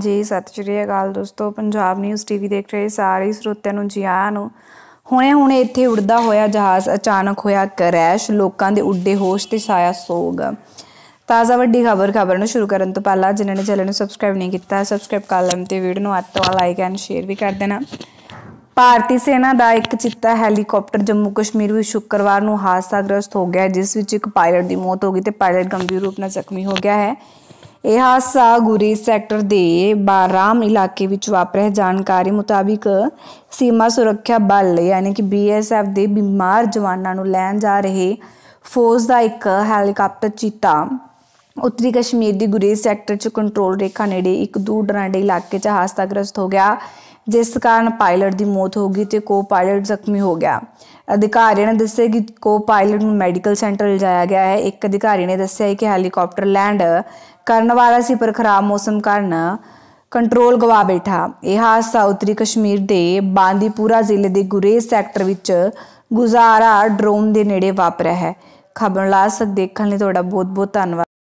ਜੀ ਸਤਿ ਸ਼੍ਰੀ ਅਕਾਲ ਦੋਸਤੋ ਪੰਜਾਬ ਨਿਊਜ਼ ਟੀਵੀ ਦੇਖ ਰਹੇ ਸਾਰੇ ਸਰੋਤਿਆਂ ਨੂੰ ਜੀ ਆਇਆਂ ਨੂੰ ਹੁਣੇ ਹੁਣੇ ਇੱਥੇ ਉੜਦਾ ਹੋਇਆ ਜਹਾਜ਼ ਅਚਾਨਕ ਹੋਇਆ ਕਰੈਸ਼ ਲੋਕਾਂ ਦੇ ਉੱਡੇ ਹੋਸ਼ ਤੇ ਸਾਇਆ ਸੋਗ ਤਾਜ਼ਾ ਵੱਡੀ ਖਬਰ ਖਬਰ ਨੂੰ ਸ਼ੁਰੂ ਕਰਨ ਤੋਂ ਪਹਿਲਾਂ ਜਿਨ੍ਹਾਂ ਨੇ ਚੈਨਲ ਨੂੰ ਸਬਸਕ੍ਰਾਈਬ ਨਹੀਂ ਕੀਤਾ ਸਬਸਕ੍ਰਾਈਬ ਕਰ ਲੈਣ ਤੇ ਵੀਡੀਓ ਨੂੰ ਅੱਤ ਲਾਈਕ ਐਂਡ ਸ਼ੇਅਰ ਵੀ ਕਰ ਦੇਣਾ ਭਾਰਤੀ ਸੈਨਾ ਦਾ ਇੱਕ ਚਿੱਤਾ ਹੈਲੀਕਾਪਟਰ ਜੰਮੂ ਕਸ਼ਮੀਰ ਵਿੱਚ ਸ਼ੁੱਕਰਵਾਰ ਨੂੰ ਹਾਦਸਾਗ੍ਰਸਤ ਹੋ ਗਿਆ ਜਿਸ ਵਿੱਚ ਇੱਕ ਪਾਇਲਟ ਦੀ ਮੌਤ ਹੋ ਗਈ ਤੇ ਪਾਇਲਟ ਗੰਭੀਰ ਰੂਪ ਨਾਲ ਜ਼ਖਮੀ ਹੋ ਗਿਆ ਹੈ ਇਹ ਹਾਸਾ ਗੁਰੀ ਸੈਕਟਰ ਦੇ ਬਾਰਾਮ ਇਲਾਕੇ ਵਿੱਚ ਵਾਪਰਿਆ ਜਾਣਕਾਰੀ ਮੁਤਾਬਿਕ ਸੀਮਾ ਸੁਰੱਖਿਆ ਬਲ ਯਾਨੀ ਕਿ ਬੀਐਸਐਫ ਦੇ ਬਿਮਾਰ ਜਵਾਨਾਂ ਨੂੰ ਲੈਣ ਜਾ ਰਹੇ ਫੌਜ ਦਾ ਇੱਕ ਹੈਲੀਕਾਪਟਰ ਚੀਤਾ ਉੱਤਰੀ ਕਸ਼ਮੀਰ ਦੀ ਗੁਰੇਜ਼ ਸੈਕਟਰ 'ਚ ਕੰਟਰੋਲ ਰੇਖਾ ਨੇੜੇ ਇੱਕ ਦੂਰ ਡਰਾਂਡੇ ਇਲਾਕੇ 'ਚ ਹਾਸਤਾਗ੍ਰਸਤ ਹੋ ਗਿਆ ਜਿਸ ਕਾਰਨ ਪਾਇਲਟ ਦੀ ਮੌਤ ਹੋ ਗਈ ਤੇ ਕੋ-ਪਾਇਲਟ ਜ਼ਖਮੀ ਹੋ ਗਿਆ ਅਧਿਕਾਰੀਆਂ ਨੇ ਦੱਸਿਆ ਕਿ ਕੋ-ਪਾਇਲਟ ਨੂੰ ਮੈਡੀਕਲ ਸੈਂਟਰ ਲਿਜਾਇਆ ਗਿਆ ਹੈ ਇੱਕ ਅਧਿਕਾਰੀ ਨੇ ਦੱਸਿਆ ਕਿ ਹੈਲੀਕਾਪਟਰ ਲੈਂਡ ਕਰਨ ਵਾਲਾ ਸੀ ਪਰ ਖਰਾਬ ਮੌਸਮ ਕਾਰਨ ਕੰਟਰੋਲ ਗਵਾ ਬੈਠਾ ਇਹ ਹਾਦਸਾ ਉੱਤਰੀ ਕਸ਼ਮੀਰ ਦੇ ਬਾਂਦੀਪੁਰਾ ਜ਼ਿਲ੍ਹੇ ਦੇ ਗੁਰੇਜ਼ ਸੈਕਟਰ ਵਿੱਚ ਗੁਜ਼ਾਰਾ ਡਰੋਨ ਦੇ ਨੇੜੇ ਵਾਪਰਿਆ ਹੈ ਖਬਰ ਲਾਸਕ ਦੇਖਣ ਲਈ ਤੁਹਾਡਾ ਬਹੁਤ ਬਹੁਤ ਧੰਨਵਾਦ